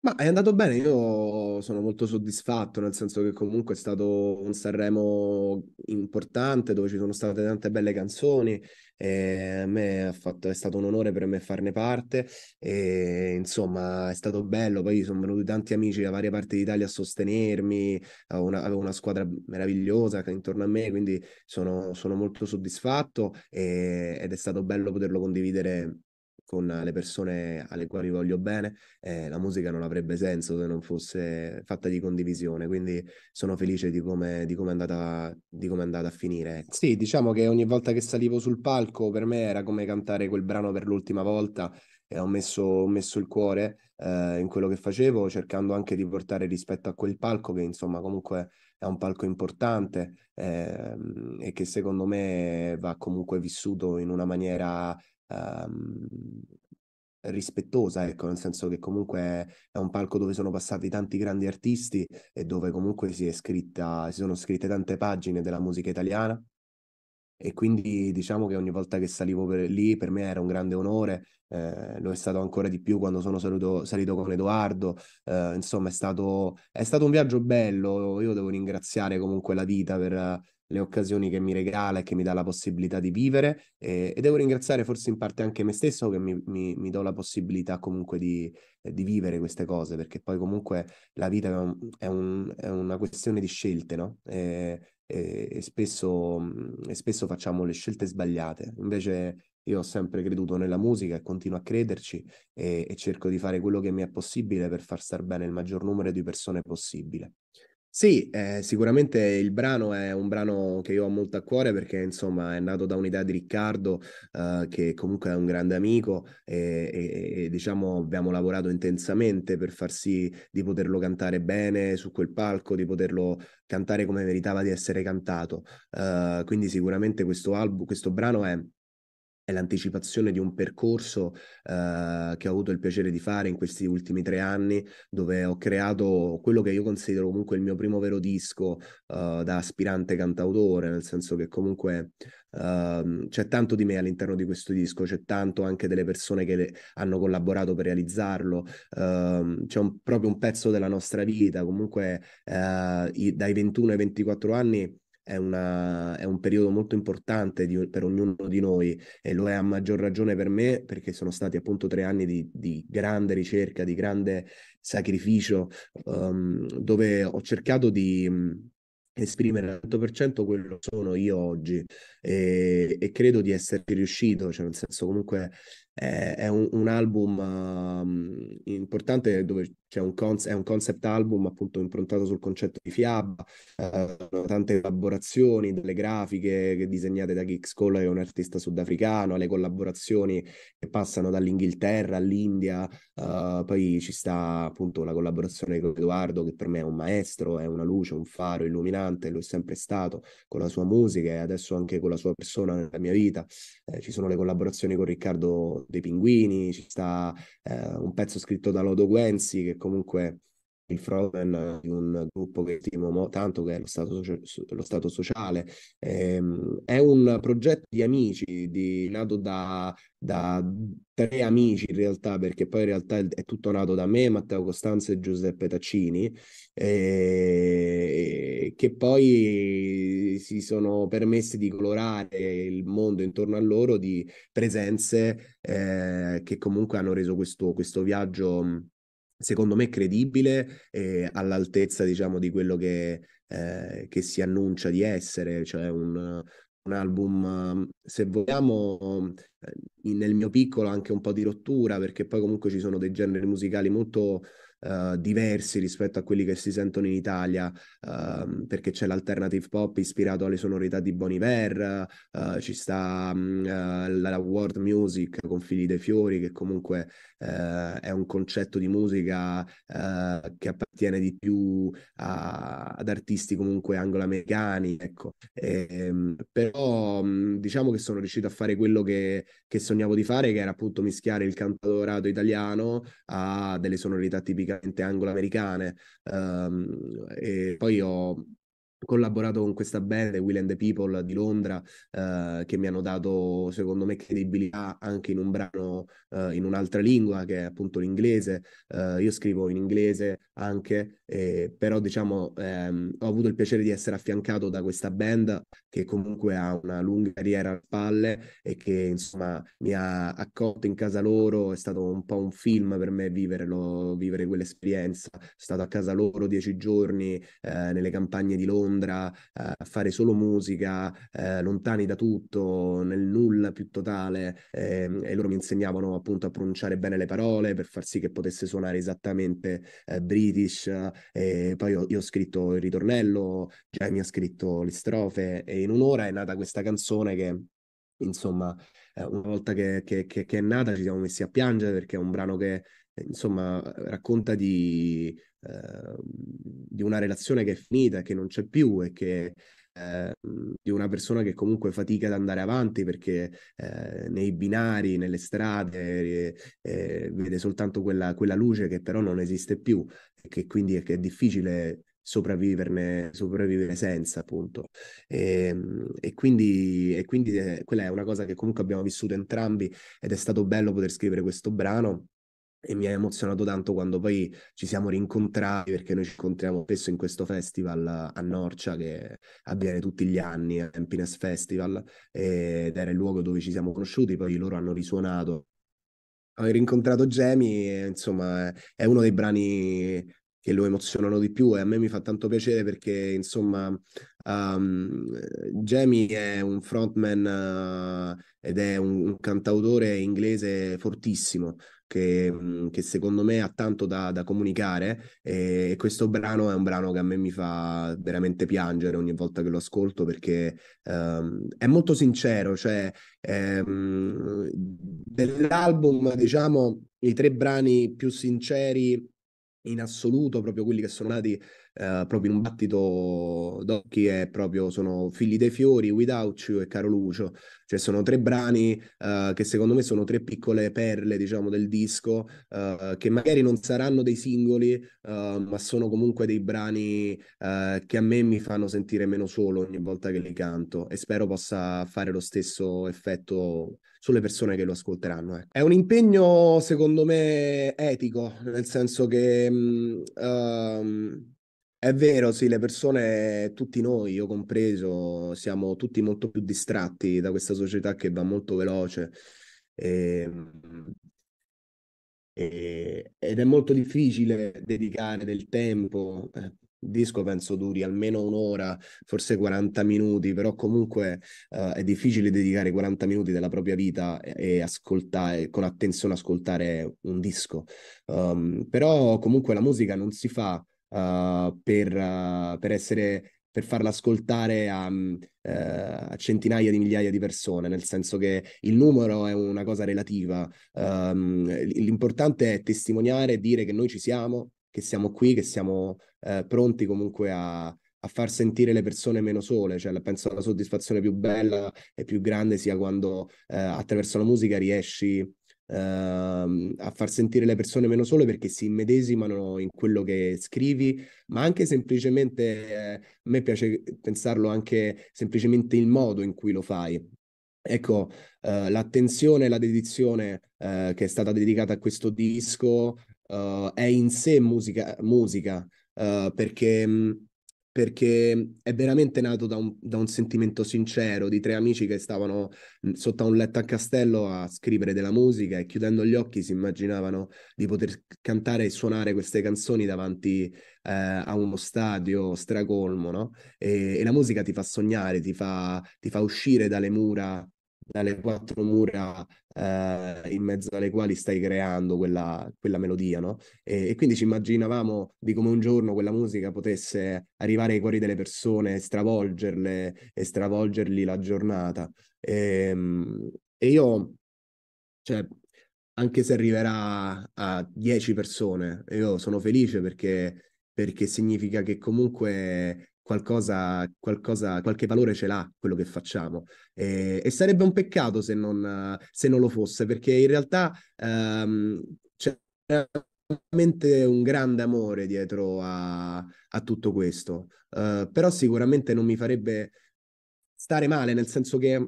Ma è andato bene, io sono molto soddisfatto, nel senso che comunque è stato un Sanremo importante dove ci sono state tante belle canzoni e a me ha fatto- è stato un onore per me farne parte e insomma è stato bello, poi sono venuti tanti amici da varie parti d'Italia a sostenermi, avevo una, avevo una squadra meravigliosa intorno a me, quindi sono, sono molto soddisfatto e- ed è stato bello poterlo condividere con le persone alle quali voglio bene, eh, la musica non avrebbe senso se non fosse fatta di condivisione, quindi sono felice di come, è, andata, andata, a finire. Ecco. Sì, diciamo che ogni volta che salivo sul palco per me era come cantare quel brano per l'ultima volta e ho messo, ho messo il cuore eh, in quello che facevo, cercando anche di portare rispetto a quel palco che insomma comunque è un palco importante eh, e che secondo me va comunque vissuto in una maniera um, rispettosa, ecco, nel senso che comunque è un palco dove sono passati tanti grandi artisti e dove comunque si è scritta, si sono scritte tante pagine della musica italiana. E quindi diciamo che ogni volta che salivo per lì per me era un grande onore, eh, lo è stato ancora di più quando sono saluto, salito con Edoardo, eh, insomma è stato, è stato un viaggio bello, io devo ringraziare comunque la vita per, le occasioni che mi regala e che mi dà la possibilità di vivere e, e devo ringraziare forse in parte anche me stesso che mi, mi, mi do la possibilità comunque di, eh, di, vivere queste cose perché poi comunque la vita è, un, è una questione di scelte, no? E, e, e spesso, mm, spesso facciamo le scelte sbagliate, invece io ho sempre creduto nella musica e continuo a crederci e, e, cerco di fare quello che mi è possibile per far star bene il maggior numero di persone possibile. Sì, eh, sicuramente il brano è un brano che io ho molto a cuore perché insomma è nato da un'idea di Riccardo eh, che comunque è un grande amico e, e, e, diciamo abbiamo lavorato intensamente per far sì di poterlo cantare bene su quel palco, di poterlo cantare come meritava di essere cantato. Eh, quindi sicuramente questo, album, questo brano è è l'anticipazione di un percorso eh, che ho avuto il piacere di fare in questi ultimi tre anni, dove ho creato quello che io considero comunque il mio primo vero disco eh, da aspirante cantautore, nel senso che comunque eh, c'è tanto di me all'interno di questo disco, c'è tanto anche delle persone che hanno collaborato per realizzarlo, ehm, c'è un, proprio un pezzo della nostra vita, comunque eh, i, dai 21 ai 24 anni è, una, è un periodo molto importante di, per ognuno di noi e lo è a maggior ragione per me perché sono stati appunto tre anni di, di grande ricerca, di grande sacrificio, um, dove ho cercato di mm, esprimere al 100% quello che sono io oggi e, e, credo di esserci riuscito, cioè nel senso comunque è un, un album um, importante dove c'è un, con- un concept album appunto improntato sul concetto di fiaba, uh, tante collaborazioni, delle grafiche disegnate da Geek Scola che è un artista sudafricano, le collaborazioni che passano dall'Inghilterra all'India, uh, poi ci sta appunto la collaborazione con Edoardo che per me è un maestro, è una luce, un faro illuminante, lo è sempre stato con la sua musica e adesso anche con la sua persona nella mia vita, eh, ci sono le collaborazioni con Riccardo dei pinguini, ci sta eh, un pezzo scritto da Lodo Guenzi che comunque il frontman di un gruppo che stimo tanto, che è lo Stato, lo stato Sociale. Ehm, è un progetto di amici, di, nato da, da tre amici in realtà, perché poi in realtà è tutto nato da me, Matteo Costanzo e Giuseppe Taccini, eh, che poi si sono permessi di colorare il mondo intorno a loro di presenze eh, che comunque hanno reso questo, questo viaggio secondo me credibile e eh, all'altezza diciamo di quello che, eh, che si annuncia di essere, cioè un, un album, se vogliamo, eh, nel mio piccolo anche un po' di rottura, perché poi comunque ci sono dei generi musicali molto eh, diversi rispetto a quelli che si sentono in Italia, uh, perché c'è l'alternative pop ispirato alle sonorità di Bon Iver, uh, ci sta um, la world music con Figli dei Fiori, che comunque è un concetto di musica che appartiene di più a, ad artisti comunque angloamericani, ecco. E, um, però um, diciamo che sono riuscito a fare quello che, che sognavo di fare, che era appunto mischiare il canto dorato italiano a delle sonorità tipiche praticamente anglo-americane. Um, e poi ho collaborato con questa band, Will and the People di Londra, eh, che mi hanno dato, secondo me, credibilità anche in un brano eh, in un'altra lingua, che è appunto l'inglese. Eh, io scrivo in inglese anche, però diciamo ehm, ho avuto il piacere di essere affiancato da questa band che comunque ha una lunga carriera alle spalle e che insomma mi ha accolto in casa loro, è stato un po' un film per me viverlo, vivere quell'esperienza. Sono stato a casa loro dieci giorni eh, nelle campagne di Londra Londra, eh, fare solo musica, eh, lontani da tutto, nel nulla più totale, eh, e loro mi insegnavano appunto a pronunciare bene le parole per far sì che potesse suonare esattamente eh, British, eh, e poi ho, io ho scritto il ritornello, Jamie ha scritto le strofe, e in un'ora è nata questa canzone che Insomma, eh, una volta che, che, che, che, è nata ci siamo messi a piangere perché è un brano che, eh, insomma, racconta di, eh, di una relazione che è finita, che non c'è più e che eh, di una persona che comunque fatica ad andare avanti perché eh, nei binari, nelle strade, eh, eh vede soltanto quella, quella, luce che però non esiste più e che quindi è, è difficile sopravviverne, sopravvivere senza, appunto. E, ehm, e quindi, e quindi eh, quella è una cosa che comunque abbiamo vissuto entrambi ed è stato bello poter scrivere questo brano e mi ha emozionato tanto quando poi ci siamo rincontrati perché noi ci incontriamo spesso in questo festival a Norcia che avviene tutti gli anni, Happiness Festival, ed era il luogo dove ci siamo conosciuti, poi loro hanno risuonato ho rincontrato Jamie insomma è uno dei brani che lo emozionano di più e a me mi fa tanto piacere perché insomma um, Jamie è un frontman uh, ed è un, un, cantautore inglese fortissimo che, mm, che secondo me ha tanto da, da comunicare e, e questo brano è un brano che a me mi fa veramente piangere ogni volta che lo ascolto perché um, è molto sincero, cioè ehm, dell'album diciamo i tre brani più sinceri in assoluto proprio quelli che sono nati eh, proprio in un battito d'occhi è proprio sono Figli dei Fiori, Without You e Caro Lucio, cioè sono tre brani eh, che secondo me sono tre piccole perle diciamo del disco eh, che magari non saranno dei singoli eh, ma sono comunque dei brani eh, che a me mi fanno sentire meno solo ogni volta che li canto e spero possa fare lo stesso effetto sulle persone che lo ascolteranno. Eh. È un impegno, secondo me, etico, nel senso che um, è vero, sì, le persone, tutti noi, io compreso, siamo tutti molto più distratti da questa società che va molto veloce. E, ehm, e, ed è molto difficile dedicare del tempo eh, il disco penso duri almeno un'ora, forse 40 minuti, però comunque uh, è difficile dedicare 40 minuti della propria vita e, e ascoltare con attenzione ascoltare un disco. Um, però comunque la musica non si fa uh, per, uh, per, essere, per farla ascoltare a, mm, a, centinaia di migliaia di persone, nel senso che il numero è una cosa relativa. Um, l'importante è testimoniare, dire che noi ci siamo, che siamo qui, che siamo eh, pronti comunque a, a, far sentire le persone meno sole. Cioè, penso la soddisfazione più bella e più grande sia quando eh, attraverso la musica riesci ehm, a far sentire le persone meno sole perché si immedesimano in quello che scrivi, ma anche semplicemente, eh, a me piace pensarlo anche semplicemente il modo in cui lo fai. Ecco, eh, l'attenzione e la dedizione eh, che è stata dedicata a questo disco uh, è in sé musica, musica uh, perché, mm, perché, è veramente nato da un, da un, sentimento sincero di tre amici che stavano mm, sotto un letto a castello a scrivere della musica e chiudendo gli occhi si immaginavano di poter cantare e suonare queste canzoni davanti eh, a uno stadio stracolmo, no? e, e, la musica ti fa sognare, ti fa, ti fa uscire dalle mura dalle quattro mura eh, in mezzo alle quali stai creando quella, quella melodia, no? E, e, quindi ci immaginavamo di come un giorno quella musica potesse arrivare ai cuori delle persone, stravolgerle e stravolgergli la giornata. E, ehm, e io, cioè, anche se arriverà a dieci persone, io sono felice perché perché significa che comunque qualcosa, qualcosa, qualche valore ce l'ha quello che facciamo. E, e sarebbe un peccato se non, se non, lo fosse, perché in realtà um, c'è veramente un grande amore dietro a, a tutto questo. Uh, però sicuramente non mi farebbe stare male, nel senso che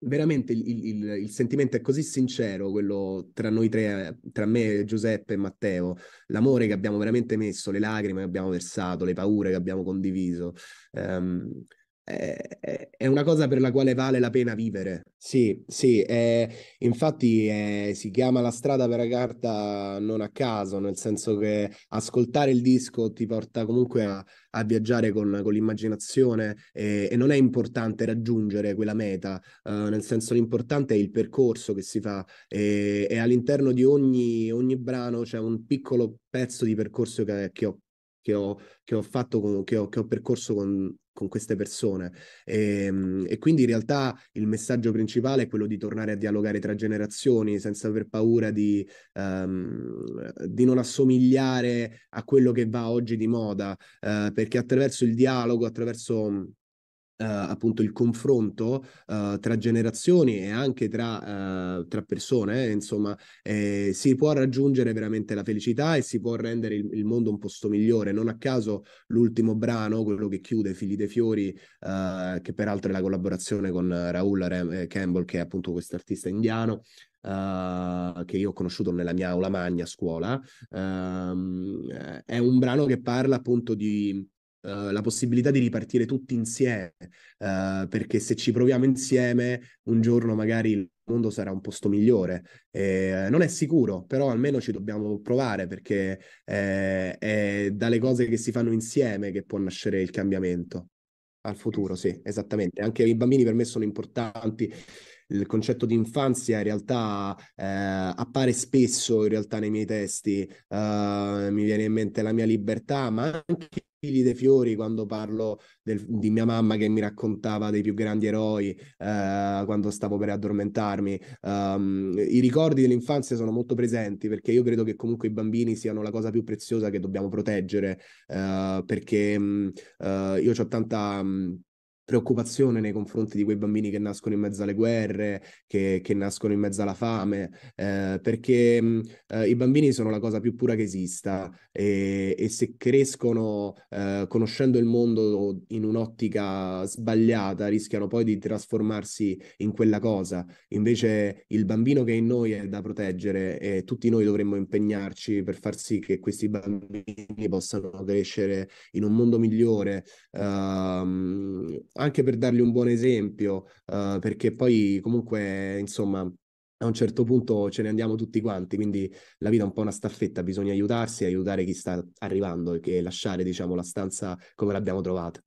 veramente il, il, il, sentimento è così sincero, quello tra noi tre, tra me, Giuseppe e Matteo, l'amore che abbiamo veramente messo, le lacrime che abbiamo versato, le paure che abbiamo condiviso. Um, è una cosa per la quale vale la pena vivere. Sì, sì, eh, infatti eh, si chiama la strada per la carta non a caso, nel senso che ascoltare il disco ti porta comunque a, a viaggiare con, con l'immaginazione e, e, non è importante raggiungere quella meta, eh, nel senso l'importante è il percorso che si fa e, e all'interno di ogni, ogni brano c'è un piccolo pezzo di percorso che, che ho che ho, che ho fatto, con, che, ho, che ho percorso con, con queste persone. E, ehm, e, quindi in realtà il messaggio principale è quello di tornare a dialogare tra generazioni senza aver paura di, um, di non assomigliare a quello che va oggi di moda, uh, perché attraverso il dialogo, attraverso eh, appunto il confronto eh, tra generazioni e anche tra, eh, tra persone, insomma, si può raggiungere veramente la felicità e si può rendere il, il, mondo un posto migliore. Non a caso l'ultimo brano, quello che chiude Fili dei Fiori, che peraltro è la collaborazione con Raul Ram- Campbell, che è appunto questo artista indiano, Uh, che io ho conosciuto nella mia aula magna a scuola, uh, è un brano che parla appunto di, eh, la possibilità di ripartire tutti insieme, uh, perché se ci proviamo insieme un giorno magari il mondo sarà un posto migliore. Eh, non è sicuro, però almeno ci dobbiamo provare perché eh, è dalle cose che si fanno insieme che può nascere il cambiamento. Al futuro, sì, esattamente. Anche i bambini per me sono importanti il concetto di infanzia in realtà eh, appare spesso in realtà nei miei testi, uh, mi viene in mente la mia libertà, ma anche figli dei fiori quando parlo del, di mia mamma che mi raccontava dei più grandi eroi eh, quando stavo per addormentarmi. Um, I ricordi dell'infanzia sono molto presenti perché io credo che comunque i bambini siano la cosa più preziosa che dobbiamo proteggere eh, perché mh, mm, eh, io ho tanta... Mh, mm, preoccupazione nei confronti di quei bambini che nascono in mezzo alle guerre, che, che nascono in mezzo alla fame, eh, perché mm, eh, i bambini sono la cosa più pura che esista e, e se crescono eh, conoscendo il mondo in un'ottica sbagliata rischiano poi di trasformarsi in quella cosa. Invece il bambino che è in noi è da proteggere e tutti noi dovremmo impegnarci per far sì che questi bambini possano crescere in un mondo migliore. Uh, anche per dargli un buon esempio, uh, perché poi comunque, insomma, a un certo punto ce ne andiamo tutti quanti, quindi la vita è un po' una staffetta, bisogna aiutarsi e aiutare chi sta arrivando e lasciare, diciamo, la stanza come l'abbiamo trovata.